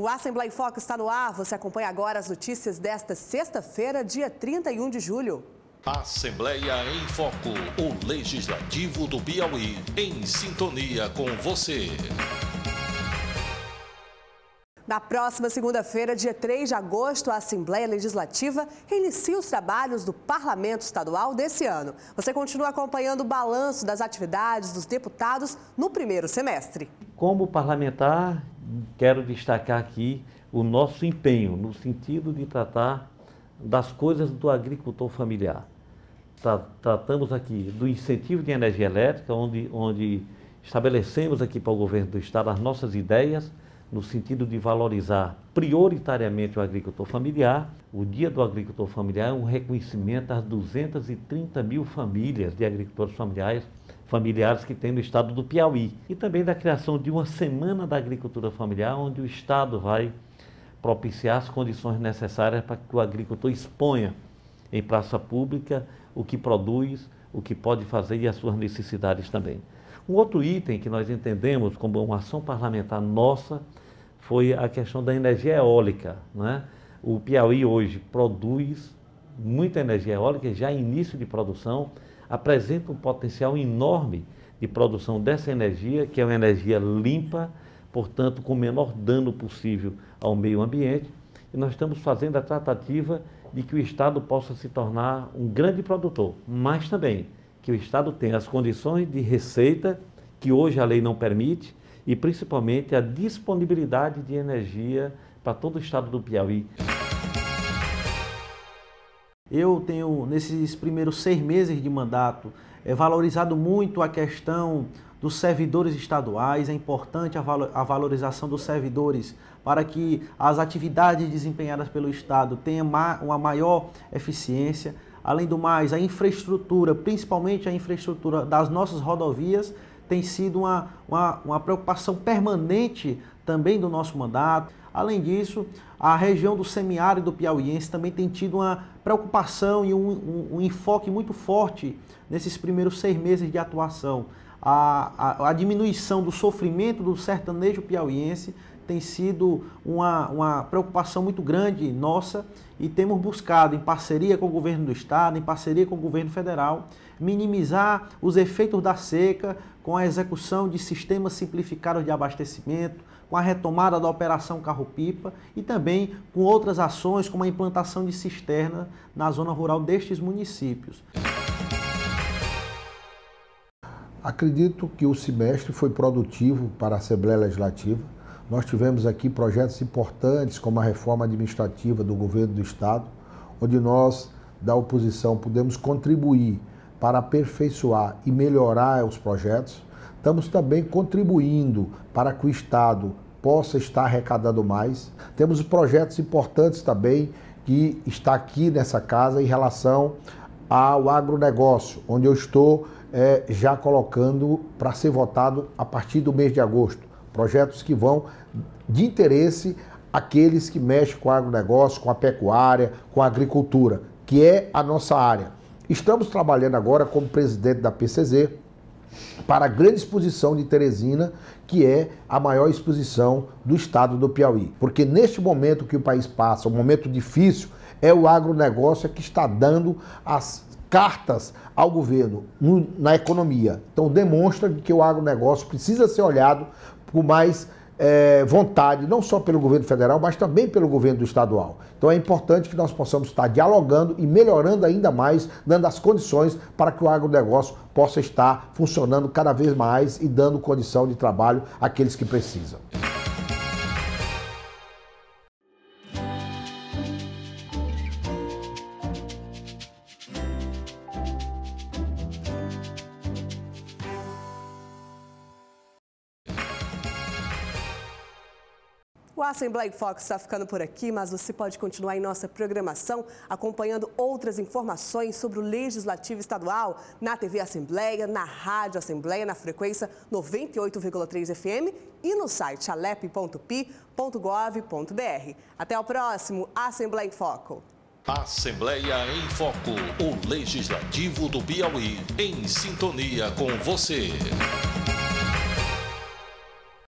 O Assembleia em Foco está no ar. Você acompanha agora as notícias desta sexta-feira, dia 31 de julho. Assembleia em Foco, o Legislativo do Piauí, em sintonia com você. Na próxima segunda-feira, dia 3 de agosto, a Assembleia Legislativa reinicia os trabalhos do Parlamento Estadual desse ano. Você continua acompanhando o balanço das atividades dos deputados no primeiro semestre. Como parlamentar quero destacar aqui o nosso empenho no sentido de tratar das coisas do agricultor familiar. Tra tratamos aqui do incentivo de energia elétrica, onde, onde estabelecemos aqui para o governo do Estado as nossas ideias no sentido de valorizar prioritariamente o agricultor familiar. O Dia do Agricultor Familiar é um reconhecimento às 230 mil famílias de agricultores familiares familiares que tem no estado do Piauí. E também da criação de uma Semana da Agricultura Familiar, onde o Estado vai propiciar as condições necessárias para que o agricultor exponha em praça pública o que produz, o que pode fazer e as suas necessidades também. Um outro item que nós entendemos como uma ação parlamentar nossa foi a questão da energia eólica. Né? O Piauí hoje produz muita energia eólica já em início de produção, apresenta um potencial enorme de produção dessa energia, que é uma energia limpa, portanto, com o menor dano possível ao meio ambiente. E nós estamos fazendo a tratativa de que o Estado possa se tornar um grande produtor, mas também que o Estado tenha as condições de receita, que hoje a lei não permite, e principalmente a disponibilidade de energia para todo o estado do Piauí. Eu tenho, nesses primeiros seis meses de mandato, é, valorizado muito a questão dos servidores estaduais, é importante a, valo, a valorização dos servidores para que as atividades desempenhadas pelo Estado tenham ma, uma maior eficiência. Além do mais, a infraestrutura, principalmente a infraestrutura das nossas rodovias, tem sido uma, uma, uma preocupação permanente também do nosso mandato. Além disso, a região do semiárido piauiense também tem tido uma preocupação e um, um, um enfoque muito forte nesses primeiros seis meses de atuação a, a, a diminuição do sofrimento do sertanejo piauiense tem sido uma, uma preocupação muito grande nossa e temos buscado, em parceria com o governo do estado, em parceria com o governo federal, minimizar os efeitos da seca com a execução de sistemas simplificados de abastecimento, com a retomada da operação carro-pipa e também com outras ações, como a implantação de cisterna na zona rural destes municípios. Acredito que o semestre foi produtivo para a Assembleia Legislativa. Nós tivemos aqui projetos importantes, como a reforma administrativa do governo do Estado, onde nós, da oposição, podemos contribuir para aperfeiçoar e melhorar os projetos. Estamos também contribuindo para que o Estado possa estar arrecadando mais. Temos projetos importantes também que está aqui nessa casa em relação ao agronegócio, onde eu estou é, já colocando para ser votado a partir do mês de agosto. Projetos que vão de interesse àqueles que mexem com o agronegócio, com a pecuária, com a agricultura, que é a nossa área. Estamos trabalhando agora como presidente da PCZ para a grande exposição de Teresina, que é a maior exposição do estado do Piauí. Porque neste momento que o país passa, um momento difícil, é o agronegócio é que está dando as cartas ao governo no, na economia. Então demonstra que o agronegócio precisa ser olhado com mais é, vontade, não só pelo governo federal, mas também pelo governo estadual. Então é importante que nós possamos estar dialogando e melhorando ainda mais, dando as condições para que o agronegócio possa estar funcionando cada vez mais e dando condição de trabalho àqueles que precisam. O Assembleia Fox está ficando por aqui, mas você pode continuar em nossa programação acompanhando outras informações sobre o Legislativo Estadual na TV Assembleia, na Rádio Assembleia, na frequência 98,3 FM e no site alep.pi.gov.br. Até o próximo Assembleia em Foco. Assembleia em Foco, o Legislativo do Piauí, em sintonia com você.